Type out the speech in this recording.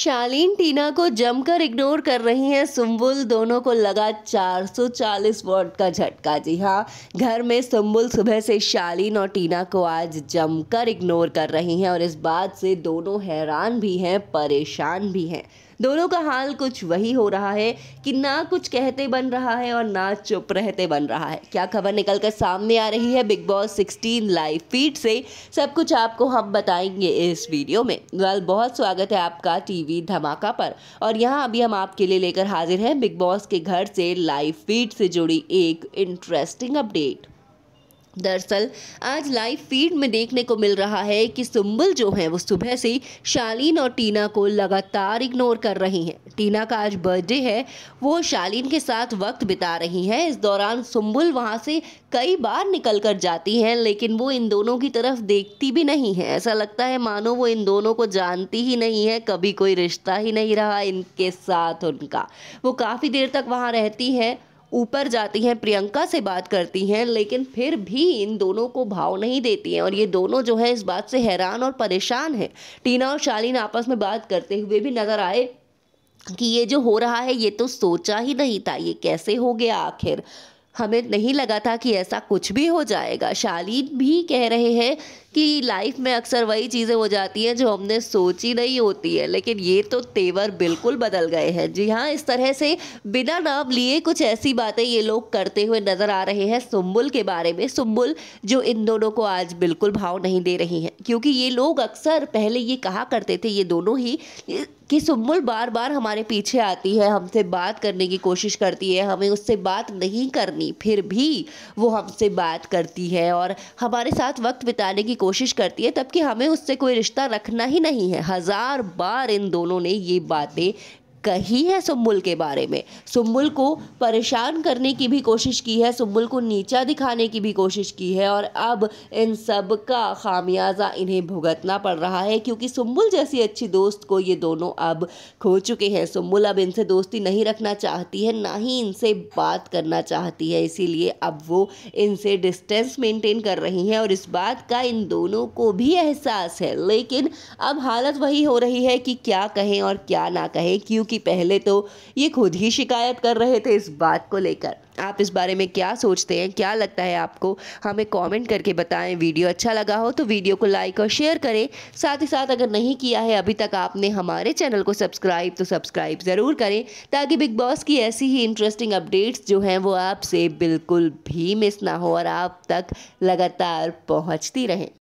शालीन टीना को जमकर इग्नोर कर रही हैं सुम्बुल दोनों को लगा 440 वोट का झटका जी हाँ घर में सुम्बुल सुबह से शालीन और टीना को आज जमकर इग्नोर कर रही हैं और इस बात से दोनों हैरान भी हैं परेशान भी हैं दोनों का हाल कुछ वही हो रहा है कि ना कुछ कहते बन रहा है और ना चुप रहते बन रहा है क्या खबर निकल कर सामने आ रही है Bigg Boss sixteen live feed से सब कुछ आपको हम बताएंगे इस वीडियो में वेल बहुत स्वागत है आपका टीवी धमाका पर और यहाँ अभी हम आपके लिए लेकर हाजिर हैं बिग बॉस के घर से लाइव फीड से जुड़ी एक इंटरेस्टिंग अपडेट दरअसल आज लाइव फीड में देखने को मिल रहा है कि सुम्बुल जो हैं वो सुबह से शालीन और टीना को लगातार इग्नोर कर रही हैं टीना का आज बर्थडे है वो शालीन के साथ वक्त बिता रही हैं इस दौरान सुम्बुल वहाँ से कई बार निकल कर जाती हैं लेकिन वो इन दोनों की तरफ देखती भी नहीं है ऐसा लगता है मानो वो इन दोनों को जानती ही नहीं है कभी कोई रिश्ता ही नहीं रहा इनके साथ उनका वो काफ़ी देर तक वहाँ रहती है ऊपर जाती हैं प्रियंका से बात करती हैं लेकिन फिर भी इन दोनों को भाव नहीं देती हैं और ये दोनों जो है इस बात से हैरान और परेशान हैं टीना और शालीन आपस में बात करते हुए भी नज़र आए कि ये जो हो रहा है ये तो सोचा ही नहीं था ये कैसे हो गया आखिर हमें नहीं लगा था कि ऐसा कुछ भी हो जाएगा शालीन भी कह रहे हैं कि लाइफ में अक्सर वही चीज़ें हो जाती हैं जो हमने सोची नहीं होती है लेकिन ये तो तेवर बिल्कुल बदल गए हैं जी हाँ इस तरह से बिना नाम लिए कुछ ऐसी बातें ये लोग करते हुए नज़र आ रहे हैं सुम्बुल के बारे में सुम्बुल जो इन दोनों को आज बिल्कुल भाव नहीं दे रही हैं क्योंकि ये लोग अक्सर पहले ये कहा करते थे ये दोनों ही कि सुम्बुल बार बार हमारे पीछे आती है हमसे बात करने की कोशिश करती है हमें उससे बात नहीं करनी फिर भी वो हमसे बात करती है और हमारे साथ वक्त बिताने की कोशिश करती है तबकि हमें उससे कोई रिश्ता रखना ही नहीं है हज़ार बार इन दोनों ने ये बातें कही है सुम्बुल के बारे में सुम्बुल को परेशान करने की भी कोशिश की है सुम्बुल को नीचा दिखाने की भी कोशिश की है और अब इन सब का खामियाजा इन्हें भुगतना पड़ रहा है क्योंकि सुम्बुल जैसी अच्छी दोस्त को ये दोनों अब खो चुके हैं सुम्बुल अब इनसे दोस्ती नहीं रखना चाहती है ना ही इनसे बात करना चाहती है इसीलिए अब वो इनसे डिस्टेंस मेंटेन कर रही हैं और इस बात का इन दोनों को भी एहसास है लेकिन अब हालत वही हो रही है कि क्या कहें और क्या ना कहें क्योंकि क्योंकि पहले तो ये खुद ही शिकायत कर रहे थे इस बात को लेकर आप इस बारे में क्या सोचते हैं क्या लगता है आपको हमें कमेंट करके बताएं वीडियो अच्छा लगा हो तो वीडियो को लाइक और शेयर करें साथ ही साथ अगर नहीं किया है अभी तक आपने हमारे चैनल को सब्सक्राइब तो सब्सक्राइब ज़रूर करें ताकि बिग बॉस की ऐसी ही इंटरेस्टिंग अपडेट्स जो हैं वो आपसे बिल्कुल भी मिस ना हो और आप तक लगातार पहुँचती रहें